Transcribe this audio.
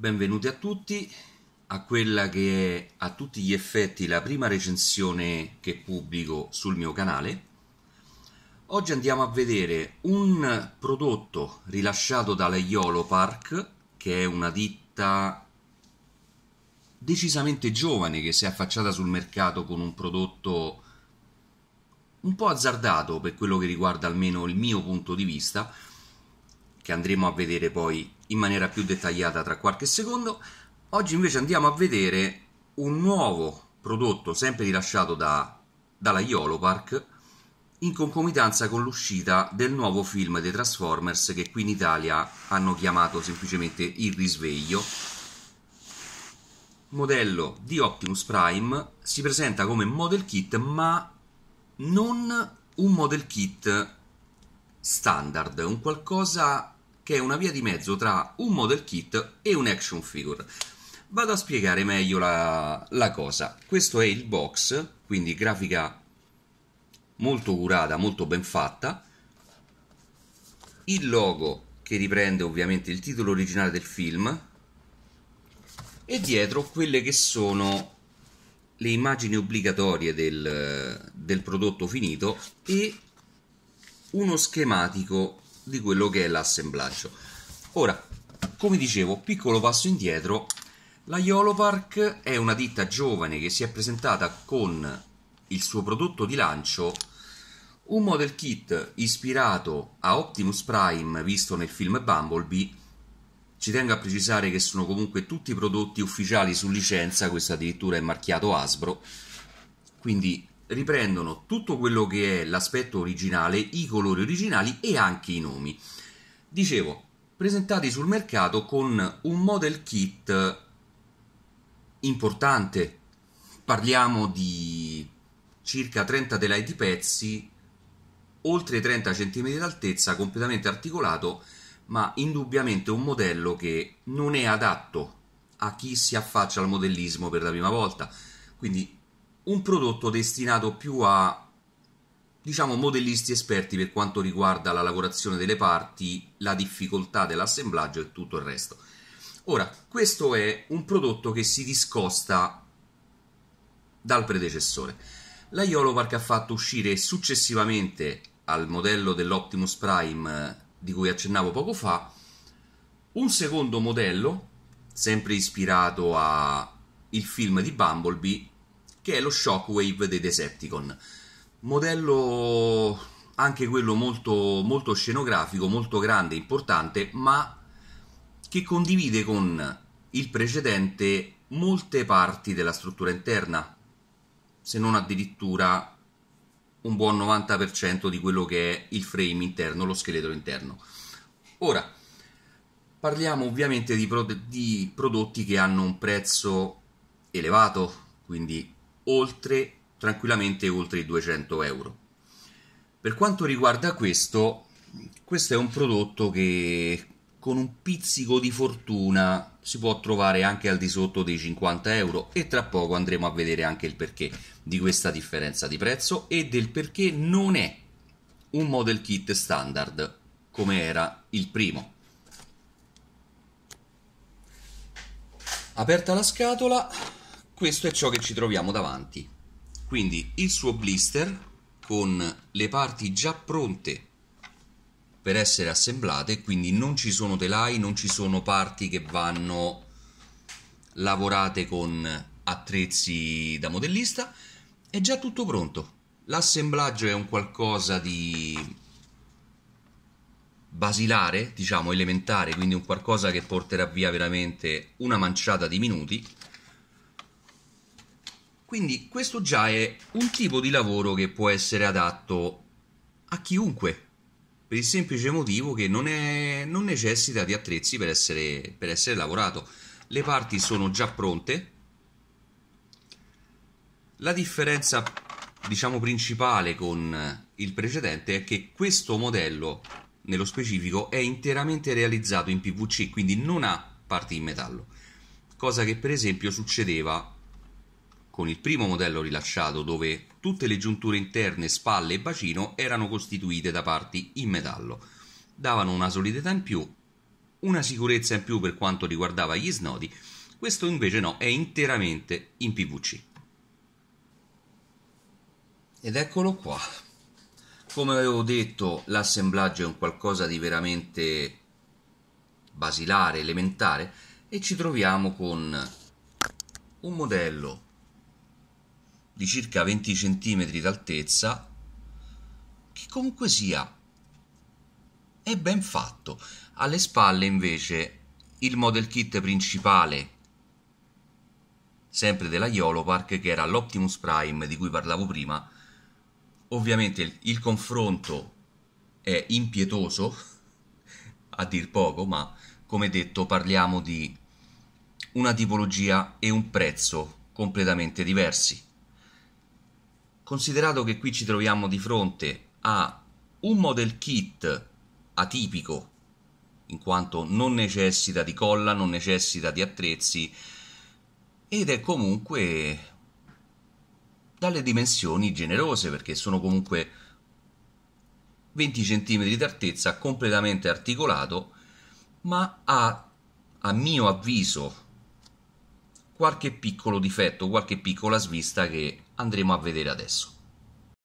Benvenuti a tutti a quella che è a tutti gli effetti la prima recensione che pubblico sul mio canale. Oggi andiamo a vedere un prodotto rilasciato dalla Yolo Park, che è una ditta decisamente giovane che si è affacciata sul mercato con un prodotto un po' azzardato per quello che riguarda almeno il mio punto di vista, che andremo a vedere poi in maniera più dettagliata tra qualche secondo. Oggi invece andiamo a vedere un nuovo prodotto sempre rilasciato da, dalla Yolo Park in concomitanza con l'uscita del nuovo film dei Transformers che qui in Italia hanno chiamato semplicemente Il risveglio. Modello di Optimus Prime si presenta come model kit, ma non un model kit standard, un qualcosa che è una via di mezzo tra un model kit e un action figure. Vado a spiegare meglio la, la cosa. Questo è il box, quindi grafica molto curata, molto ben fatta. Il logo che riprende ovviamente il titolo originale del film e dietro quelle che sono le immagini obbligatorie del, del prodotto finito e uno schematico di quello che è l'assemblaggio. Ora, come dicevo, piccolo passo indietro, la Yolo Park è una ditta giovane che si è presentata con il suo prodotto di lancio un model kit ispirato a Optimus Prime visto nel film Bumblebee. Ci tengo a precisare che sono comunque tutti prodotti ufficiali su licenza, questo addirittura è marchiato Asbro. Quindi riprendono tutto quello che è l'aspetto originale, i colori originali e anche i nomi. Dicevo, presentati sul mercato con un model kit importante, parliamo di circa 30 telai di pezzi, oltre 30 cm d'altezza, completamente articolato, ma indubbiamente un modello che non è adatto a chi si affaccia al modellismo per la prima volta. Quindi un prodotto destinato più a diciamo modellisti esperti per quanto riguarda la lavorazione delle parti, la difficoltà dell'assemblaggio e tutto il resto. Ora, questo è un prodotto che si discosta dal predecessore. La Iolo Park ha fatto uscire successivamente al modello dell'Optimus Prime eh, di cui accennavo poco fa un secondo modello sempre ispirato al film di Bumblebee che è lo Shockwave dei Decepticon. Modello anche quello molto, molto scenografico, molto grande, importante, ma che condivide con il precedente molte parti della struttura interna, se non addirittura un buon 90% di quello che è il frame interno, lo scheletro interno. Ora, parliamo ovviamente di, pro- di prodotti che hanno un prezzo elevato, quindi oltre, tranquillamente oltre i 200 euro. Per quanto riguarda questo, questo è un prodotto che con un pizzico di fortuna si può trovare anche al di sotto dei 50 euro e tra poco andremo a vedere anche il perché di questa differenza di prezzo e del perché non è un model kit standard come era il primo. Aperta la scatola questo è ciò che ci troviamo davanti. Quindi il suo blister con le parti già pronte per essere assemblate, quindi non ci sono telai, non ci sono parti che vanno lavorate con attrezzi da modellista, è già tutto pronto. L'assemblaggio è un qualcosa di basilare, diciamo elementare, quindi un qualcosa che porterà via veramente una manciata di minuti quindi questo già è un tipo di lavoro che può essere adatto a chiunque, per il semplice motivo che non, è, non necessita di attrezzi per essere, per essere lavorato. Le parti sono già pronte. La differenza, diciamo, principale con il precedente è che questo modello, nello specifico, è interamente realizzato in PVC, quindi non ha parti in metallo, cosa che per esempio succedeva con il primo modello rilasciato dove tutte le giunture interne, spalle e bacino erano costituite da parti in metallo. Davano una solidità in più, una sicurezza in più per quanto riguardava gli snodi, questo invece no, è interamente in PVC. Ed eccolo qua. Come avevo detto, l'assemblaggio è un qualcosa di veramente basilare, elementare e ci troviamo con un modello di circa 20 cm d'altezza che comunque sia è ben fatto. Alle spalle invece il model kit principale sempre della Yolo Park che era l'Optimus Prime di cui parlavo prima. Ovviamente il, il confronto è impietoso a dir poco, ma come detto parliamo di una tipologia e un prezzo completamente diversi considerato che qui ci troviamo di fronte a un model kit atipico in quanto non necessita di colla, non necessita di attrezzi ed è comunque dalle dimensioni generose perché sono comunque 20 cm di altezza completamente articolato ma ha a mio avviso qualche piccolo difetto, qualche piccola svista che andremo a vedere adesso.